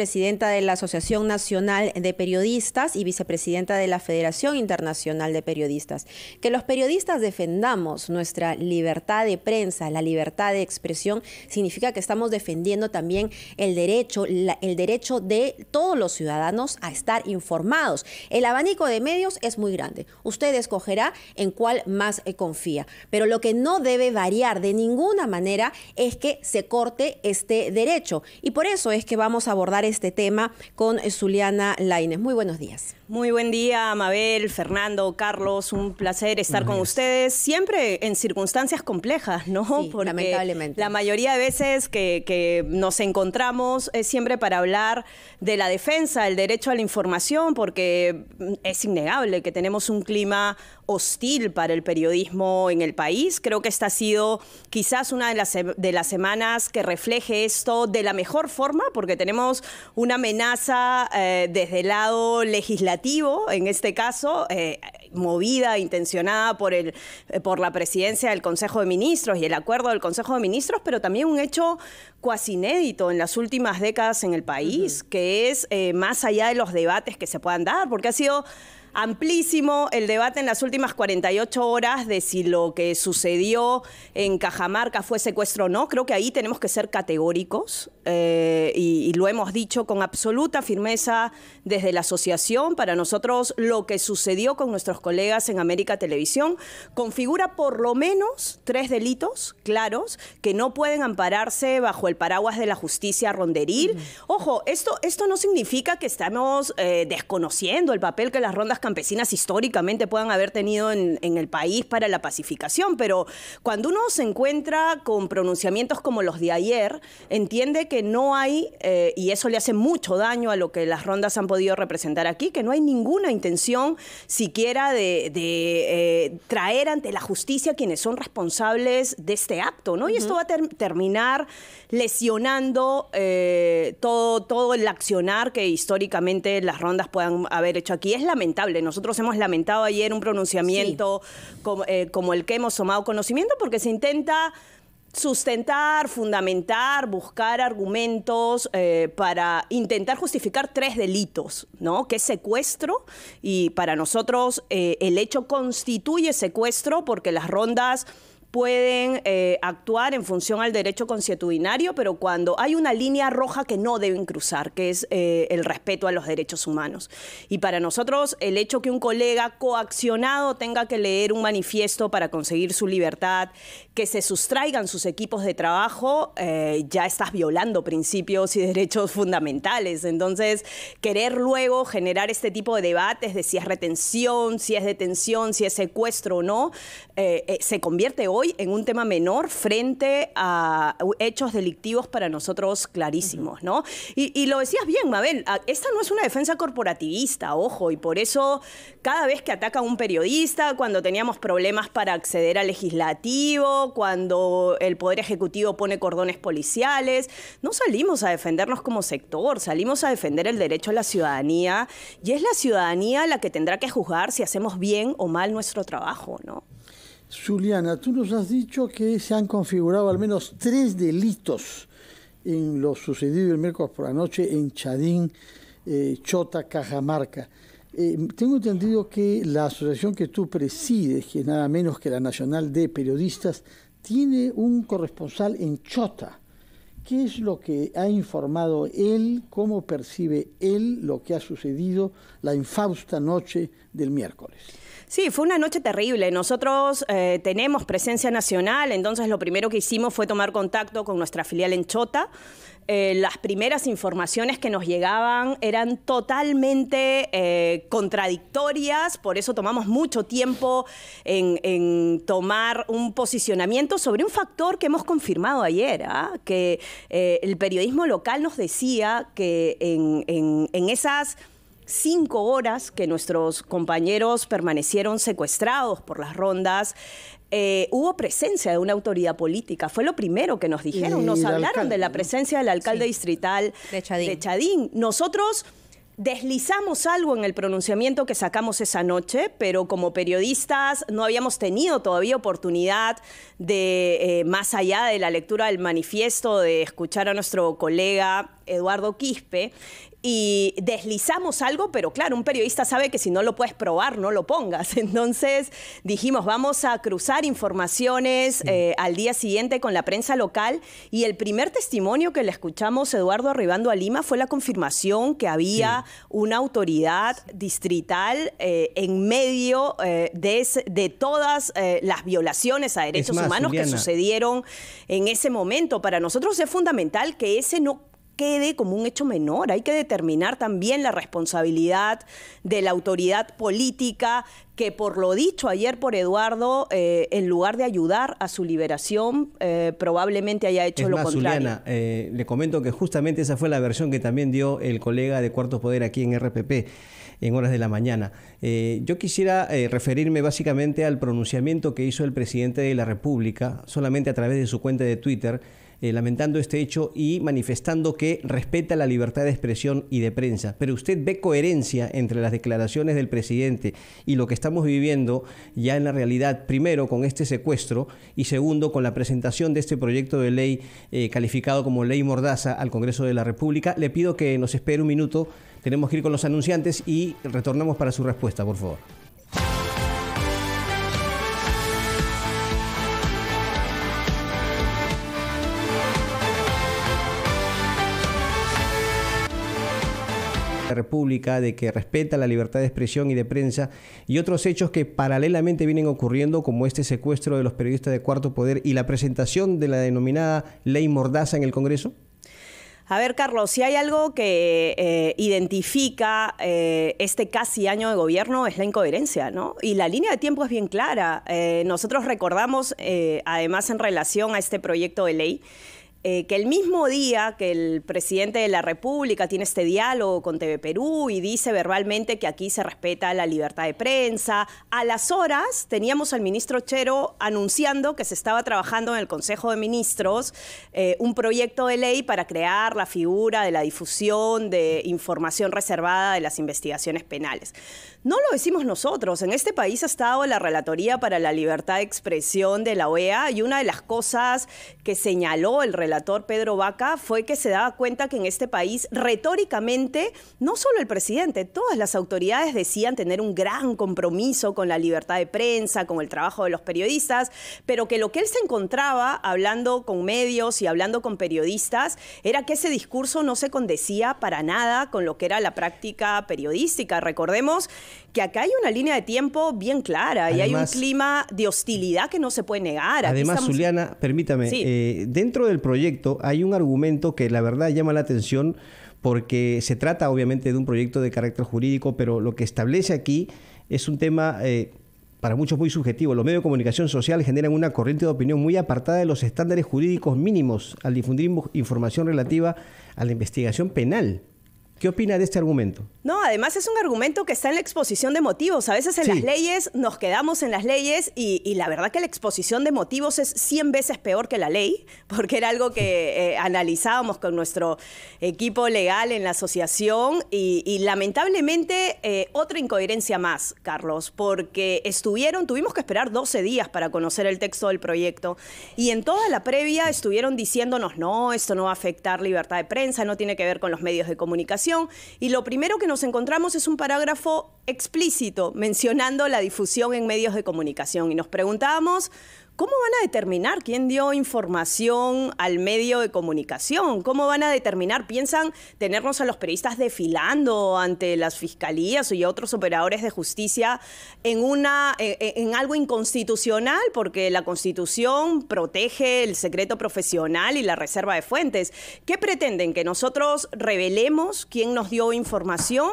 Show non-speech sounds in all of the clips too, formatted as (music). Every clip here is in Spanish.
presidenta de la Asociación Nacional de Periodistas y vicepresidenta de la Federación Internacional de Periodistas. Que los periodistas defendamos nuestra libertad de prensa, la libertad de expresión, significa que estamos defendiendo también el derecho, el derecho de todos los ciudadanos a estar informados. El abanico de medios es muy grande. Usted escogerá en cuál más eh, confía. Pero lo que no debe variar de ninguna manera es que se corte este derecho. Y por eso es que vamos a abordar este tema con Zuliana Laines. Muy buenos días. Muy buen día, Mabel, Fernando, Carlos. Un placer estar con ustedes, siempre en circunstancias complejas, ¿no? Sí, lamentablemente. La mayoría de veces que, nos encontramos es siempre para hablar de la defensa, el derecho a la información, porque es innegable que tenemos un clima hostil para el periodismo en el país. Creo que esta ha sido quizás una de las, de las semanas que refleje esto de la mejor forma, porque tenemos una amenaza eh, desde el lado legislativo, en este caso, eh, movida, intencionada por, el, eh, por la presidencia del Consejo de Ministros y el acuerdo del Consejo de Ministros, pero también un hecho cuasi inédito en las últimas décadas en el país, que es más allá de los debates que se puedan dar, porque ha sido amplísimo el debate en las últimas 48 horas de si lo que sucedió en Cajamarca fue secuestro o no. Creo que ahí tenemos que ser categóricos eh, y, lo hemos dicho con absoluta firmeza desde la asociación. Para nosotros lo que sucedió con nuestros colegas en América Televisión configura por lo menos tres delitos claros que no pueden ampararse bajo el paraguas de la justicia ronderil. Ojo, esto, esto no significa que estamos eh, desconociendo el papel que las rondas campesinas históricamente puedan haber tenido en, el país para la pacificación, pero cuando uno se encuentra con pronunciamientos como los de ayer, entiende que no hay, eh, y eso le hace mucho daño a lo que las rondas han podido representar aquí, que no hay ninguna intención siquiera de, eh, traer ante la justicia quienes son responsables de este acto, ¿no? Y esto va a terminar lesionando eh, todo, todo el accionar que históricamente las rondas puedan haber hecho aquí. Es lamentable. Nosotros hemos lamentado ayer un pronunciamiento eh, como, el que hemos tomado conocimiento porque se intenta sustentar, fundamentar, buscar argumentos eh, para intentar justificar tres delitos, ¿no? Que es secuestro y para nosotros eh, el hecho constituye secuestro porque las rondas pueden eh, actuar en función al derecho consuetudinario, pero cuando hay una línea roja que no deben cruzar, que es eh, el respeto a los derechos humanos. Y para nosotros, el hecho que un colega coaccionado tenga que leer un manifiesto para conseguir su libertad, que se sustraigan sus equipos de trabajo, eh, ya estás violando principios y derechos fundamentales. Entonces, querer luego generar este tipo de debates de si es retención, si es detención, si es secuestro o no, se convierte hoy en un tema menor frente a hechos delictivos para nosotros clarísimos, ¿no? Y, y lo decías bien, Mabel, esta no es una defensa corporativista, ojo, y por eso cada vez que ataca a un periodista, cuando teníamos problemas para acceder al legislativo, cuando el Poder Ejecutivo pone cordones policiales, no salimos a defendernos como sector, salimos a defender el derecho a la ciudadanía y es la ciudadanía la que tendrá que juzgar si hacemos bien o mal nuestro trabajo, ¿no? Juliana, tú nos has dicho que se han configurado al menos tres delitos en lo sucedido el miércoles por la noche en Chadín, eh, Chota, Cajamarca. Eh, tengo entendido que la asociación que tú presides, que es nada menos que la Nacional de Periodistas, tiene un corresponsal en Chota qué es lo que ha informado él, cómo percibe él lo que ha sucedido la infausta noche del miércoles. Sí, fue una noche terrible. Nosotros eh, tenemos presencia nacional, entonces lo primero que hicimos fue tomar contacto con nuestra filial en Chota. Eh, las primeras informaciones que nos llegaban eran totalmente eh, contradictorias, por eso tomamos mucho tiempo en, tomar un posicionamiento sobre un factor que hemos confirmado ayer, ¿ah? que eh, el periodismo local nos decía que en esas cinco horas que nuestros compañeros permanecieron secuestrados por las rondas, eh, hubo presencia de una autoridad política. Fue lo primero que nos dijeron. Nos hablaron de la presencia del alcalde distrital de Chadín. Nosotros deslizamos algo en el pronunciamiento que sacamos esa noche, pero como periodistas no habíamos tenido todavía oportunidad de, eh, más allá de la lectura del manifiesto, de escuchar a nuestro colega Eduardo Quispe y deslizamos algo, pero claro, un periodista sabe que si no lo puedes probar, no lo pongas. (laughs) Entonces dijimos, vamos a cruzar informaciones eh, al día siguiente con la prensa local y el primer testimonio que le escuchamos Eduardo arribando a Lima fue la confirmación que había una autoridad distrital eh, en medio eh, de, todas las violaciones a derechos humanos que sucedieron en ese momento. Para nosotros es fundamental que ese no quede como un hecho menor. Hay que determinar también la responsabilidad de la autoridad política que por lo dicho ayer por Eduardo, eh, en lugar de ayudar a su liberación, eh, probablemente haya hecho lo contrario. Juliana, eh, le comento que justamente esa fue la versión que también dio el colega de Cuarto Poder aquí en RPP en horas de la mañana. yo quisiera referirme básicamente al pronunciamiento que hizo el presidente de la República solamente a través de su cuenta de Twitter eh, lamentando este hecho y manifestando que respeta la libertad de expresión y de prensa. Pero usted ve coherencia entre las declaraciones del presidente y lo que estamos viviendo ya en la realidad, primero con este secuestro y segundo con la presentación de este proyecto de ley eh, calificado como ley mordaza al Congreso de la República. Le pido que nos espere un minuto, tenemos que ir con los anunciantes y retornamos para su respuesta, por favor. la República, de que respeta la libertad de expresión y de prensa, y otros hechos que paralelamente vienen ocurriendo, como este secuestro de los periodistas de Cuarto Poder y la presentación de la denominada ley Mordaza en el Congreso? A ver, Carlos, si hay algo que eh, identifica eh, este casi año de gobierno es la incoherencia, ¿no? Y la línea de tiempo es bien clara. Eh, nosotros recordamos, además, en relación a este proyecto de ley, eh, que el mismo día que el presidente de la República tiene este diálogo con TV Perú y dice verbalmente que aquí se respeta la libertad de prensa, a las horas teníamos al ministro Chero anunciando que se estaba trabajando en el Consejo de Ministros eh, un proyecto de ley para crear la figura de la difusión de información reservada de las investigaciones penales. No lo decimos nosotros, en este país ha estado la Relatoría para la Libertad de Expresión de la OEA y una de las cosas que señaló el relator relator Pedro Vaca fue que se daba cuenta que en este país, retóricamente, no solo el presidente, todas las autoridades decían tener un gran compromiso con la libertad de prensa, con el trabajo de los periodistas, pero que lo que él se encontraba hablando con medios y hablando con periodistas era que ese discurso no se condecía para nada con lo que era la práctica periodística. Recordemos que acá hay una línea de tiempo bien clara y hay un clima de hostilidad que no se puede negar. además, Juliana, permítame, eh, dentro del proyecto hay un argumento que la verdad llama la atención porque se trata obviamente de un proyecto de carácter jurídico, pero lo que establece aquí es un tema... Eh, para muchos muy subjetivo. Los medios de comunicación social generan una corriente de opinión muy apartada de los estándares jurídicos mínimos al difundir información relativa a la investigación penal. ¿Qué opina de este argumento? No, además es un argumento que está en la exposición de motivos. A veces en las leyes nos quedamos en las leyes y, la verdad que la exposición de motivos es 100 veces peor que la ley, (laughs) porque era algo que eh, analizábamos con nuestro equipo legal en la asociación y, lamentablemente eh, otra incoherencia más, Carlos, porque estuvieron, tuvimos que esperar 12 días para conocer el texto del proyecto y en toda la previa estuvieron diciéndonos, no, esto no va a afectar libertad de prensa, no tiene que ver con los medios de comunicación y lo primero que nos encontramos es un parágrafo explícito mencionando la difusión en medios de comunicación y nos preguntábamos ¿Cómo van a determinar quién dio información al medio de comunicación? ¿Cómo van a determinar? ¿Piensan tenernos a los periodistas desfilando ante las fiscalías y otros operadores de justicia en, una, eh, eh, en, algo inconstitucional? Porque la Constitución protege el secreto profesional y la reserva de fuentes. ¿Qué pretenden? ¿Que nosotros revelemos quién nos dio información?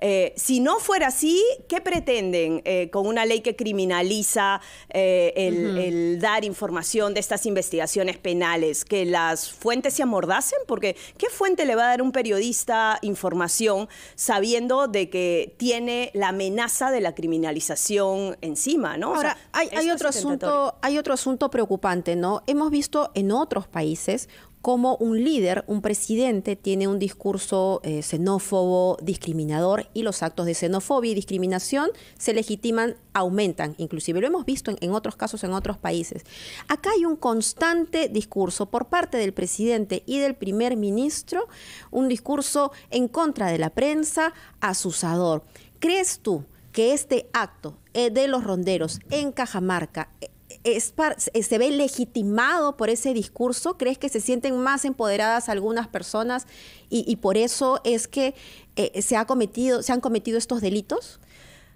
Eh, si no fuera así, ¿qué pretenden con una ley que criminaliza el dar información de estas investigaciones penales, que las fuentes se amordacen? Porque ¿qué fuente le va a dar un periodista información sabiendo de que tiene la amenaza de la criminalización encima, ¿no? Ahora, hay, hay, otro asunto, hay otro asunto preocupante, ¿no? Hemos visto en otros países como un líder, un presidente, tiene un discurso eh, xenófobo, discriminador y los actos de xenofobia y discriminación se legitiman, aumentan, inclusive lo hemos visto en, en, otros casos en otros países. Acá hay un constante discurso por parte del presidente y del primer ministro, un discurso en contra de la prensa, asusador. ¿Crees tú que este acto eh, de los ronderos en Cajamarca eh, eh, se ve legitimado por ese discurso? ¿Crees que se sienten más empoderadas algunas personas y, por eso es que eh, se, ha cometido, se han cometido estos delitos?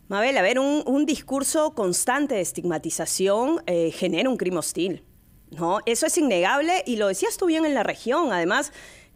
Mabel, a ver, un, discurso constante de estigmatización eh, genera un crimen hostil. ¿no? Eso es innegable y lo decías tú bien en la región. Además,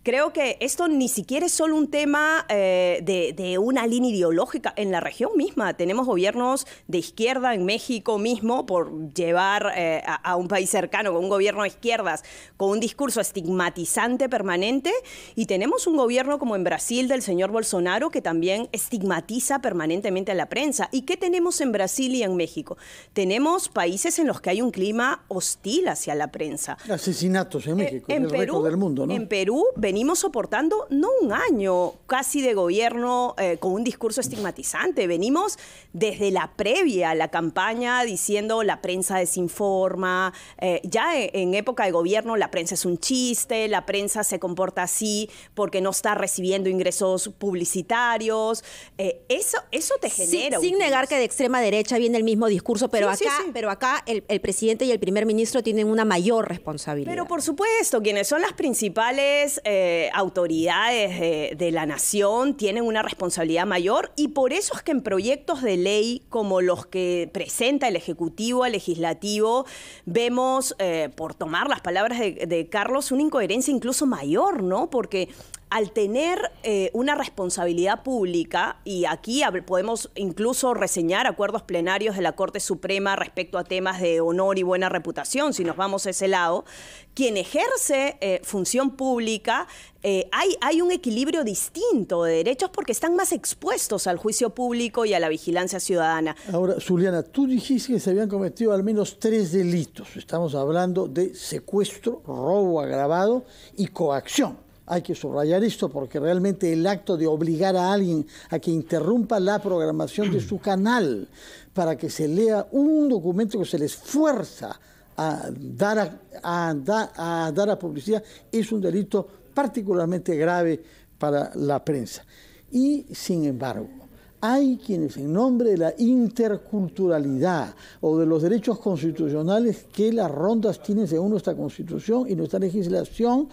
creo que esto ni siquiera es solo un tema eh, de, una línea ideológica. En la región misma tenemos gobiernos de izquierda en México mismo por llevar eh, a, un país cercano con un gobierno de izquierdas, con un discurso estigmatizante permanente. Y tenemos un gobierno como en Brasil del señor Bolsonaro que también estigmatiza permanentemente a la prensa. ¿Y qué tenemos en Brasil y en México? Tenemos países en los que hay un clima hostil hacia la prensa. Asesinatos en eh, México, en, el del mundo, ¿no? En Perú, venimos soportando no un año casi de gobierno eh, con un discurso estigmatizante, venimos desde la previa, a la campaña diciendo la prensa desinforma, eh, ya e, en, época de gobierno la prensa es un chiste, la prensa se comporta así porque no está recibiendo ingresos publicitarios, eh, eso, eso te genera... sin, negar que de extrema derecha viene el mismo discurso, pero acá, Pero acá el, presidente y el primer ministro tienen una mayor responsabilidad. Pero por supuesto, quienes son las principales... Eh, autoridades de, la nación tienen una responsabilidad mayor y por eso es que en proyectos de ley como los que presenta el Ejecutivo al Legislativo vemos, eh, por tomar las palabras de, de Carlos, una incoherencia incluso mayor, ¿no? Porque al tener eh, una responsabilidad pública, y aquí podemos incluso reseñar acuerdos plenarios de la Corte Suprema respecto a temas de honor y buena reputación, si nos vamos a ese lado, quien ejerce eh, función pública, eh, hay, hay un equilibrio distinto de derechos porque están más expuestos al juicio público y a la vigilancia ciudadana. Ahora, Juliana, tú dijiste que se habían cometido al menos tres delitos. Estamos hablando de secuestro, robo agravado y coacción. Hay que subrayar esto porque realmente el acto de obligar a alguien a que interrumpa la programación de su canal para que se lea un documento que se les fuerza a dar a, a dar a publicidad es un delito particularmente grave para la prensa. Y sin embargo, hay quienes en nombre de la interculturalidad o de los derechos constitucionales que las rondas tienen según nuestra constitución y nuestra legislación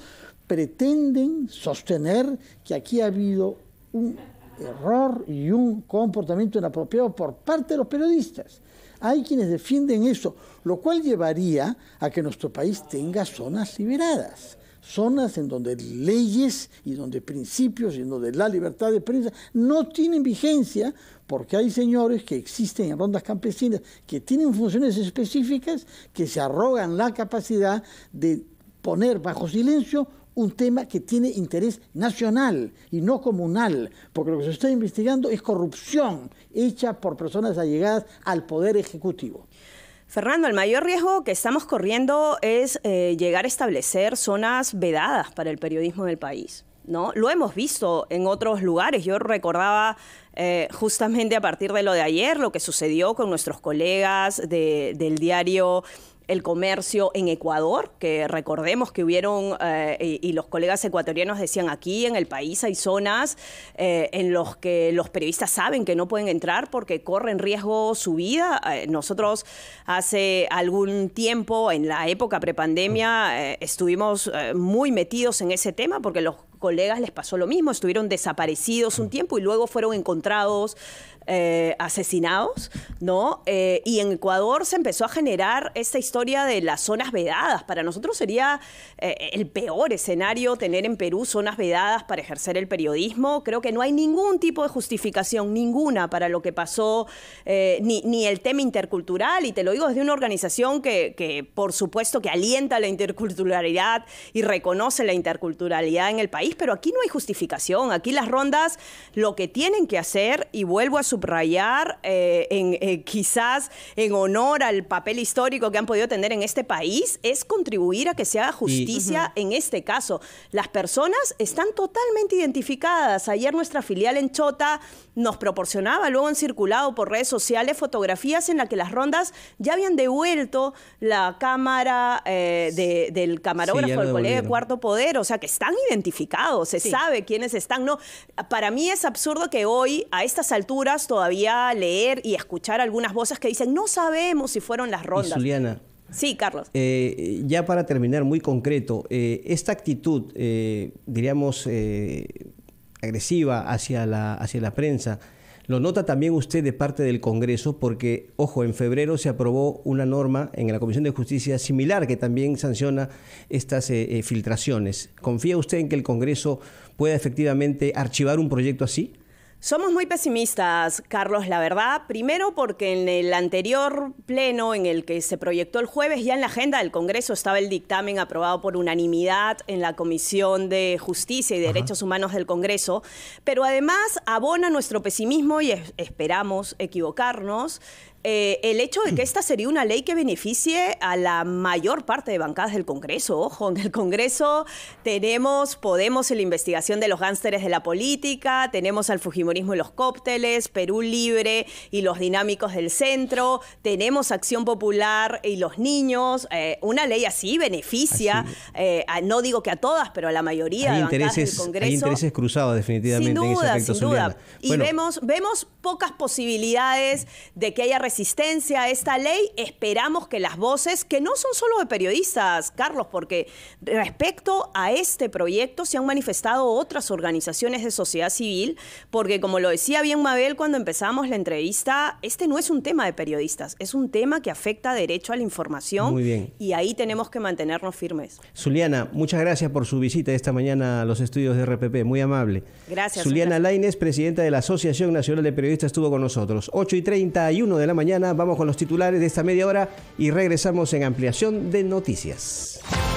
pretenden sostener que aquí ha habido un error y un comportamiento inapropiado por parte de los periodistas. Hay quienes defienden eso, lo cual llevaría a que nuestro país tenga zonas liberadas, zonas en donde leyes y donde principios y donde la libertad de prensa no tienen vigencia porque hay señores que existen en rondas campesinas que tienen funciones específicas que se arrogan la capacidad de poner bajo silencio un tema que tiene interés nacional y no comunal, porque lo que se está investigando es corrupción hecha por personas allegadas al Poder Ejecutivo. Fernando, el mayor riesgo que estamos corriendo es eh, llegar a establecer zonas vedadas para el periodismo del país. ¿no? Lo hemos visto en otros lugares. Yo recordaba eh, justamente a partir de lo de ayer lo que sucedió con nuestros colegas del diario el comercio en Ecuador, que recordemos que hubieron, eh, y, los colegas ecuatorianos decían aquí en el país hay zonas eh, en los que los periodistas saben que no pueden entrar porque corren riesgo su vida. Eh, nosotros hace algún tiempo, en la época prepandemia, estuvimos muy metidos en ese tema porque los colegas les pasó lo mismo, estuvieron desaparecidos un tiempo y luego fueron encontrados eh, asesinados, ¿no? Eh, y en Ecuador se empezó a generar esta historia de las zonas vedadas. Para nosotros sería eh, el peor escenario tener en Perú zonas vedadas para ejercer el periodismo. Creo que no hay ningún tipo de justificación, ninguna, para lo que pasó, ni, el tema intercultural. Y te lo digo desde una organización que, que, por supuesto, que alienta la interculturalidad y reconoce la interculturalidad en el país, pero aquí no hay justificación. Aquí las rondas lo que tienen que hacer, y vuelvo a subrayar, eh, eh, quizás en honor al papel histórico que han podido tener en este país, es contribuir a que se haga justicia en este caso. Las personas están totalmente identificadas. Ayer nuestra filial en Chota nos proporcionaba luego han circulado por redes sociales fotografías en las que las rondas ya habían devuelto la cámara eh, del camarógrafo, del Colegio de Cuarto Poder, o sea que están identificados, se sabe quiénes están. No, para mí es absurdo que hoy, a estas alturas, todavía leer y escuchar algunas voces que dicen, no sabemos si fueron las rondas. Juliana, Sí, Carlos. Eh, ya para terminar, muy concreto, eh, esta actitud, eh, diríamos, agresiva hacia la, hacia la prensa, lo nota también usted de parte del Congreso porque, ojo, en febrero se aprobó una norma en la Comisión de Justicia similar que también sanciona estas filtraciones. ¿Confía usted en que el Congreso pueda efectivamente archivar un proyecto así? Somos muy pesimistas, Carlos, la verdad. Primero porque en el anterior pleno en el que se proyectó el jueves, ya en la agenda del Congreso estaba el dictamen aprobado por unanimidad en la Comisión de Justicia y Derechos Humanos del Congreso, pero además abona nuestro pesimismo y esperamos equivocarnos eh, el hecho de que esta sería una ley que beneficie a la mayor parte de bancadas del Congreso. Ojo, en el Congreso tenemos Podemos en la investigación de los gánsteres de la política, tenemos al Fujimorismo y los cócteles, Perú Libre y los dinámicos del centro, tenemos Acción Popular y los niños. Eh, una ley así beneficia, eh, no digo que a todas, pero a la mayoría de bancadas del Congreso. intereses cruzados definitivamente. Sin duda, sin duda. Y vemos, vemos pocas posibilidades de que haya Asistencia a esta ley, esperamos que las voces, que no son solo de periodistas, Carlos, porque respecto a este proyecto se han manifestado otras organizaciones de sociedad civil, porque como lo decía bien Mabel cuando empezamos la entrevista, este no es un tema de periodistas, es un tema que afecta derecho a la información Muy bien. y ahí tenemos que mantenernos firmes. Zuliana, muchas gracias por su visita esta mañana a los estudios de RPP, muy amable. Gracias. Zuliana Laines, presidenta de la Asociación Nacional de Periodistas, estuvo con nosotros. 8 y 31 de la mañana mañana. Vamos con los titulares de esta media hora y regresamos en ampliación de noticias.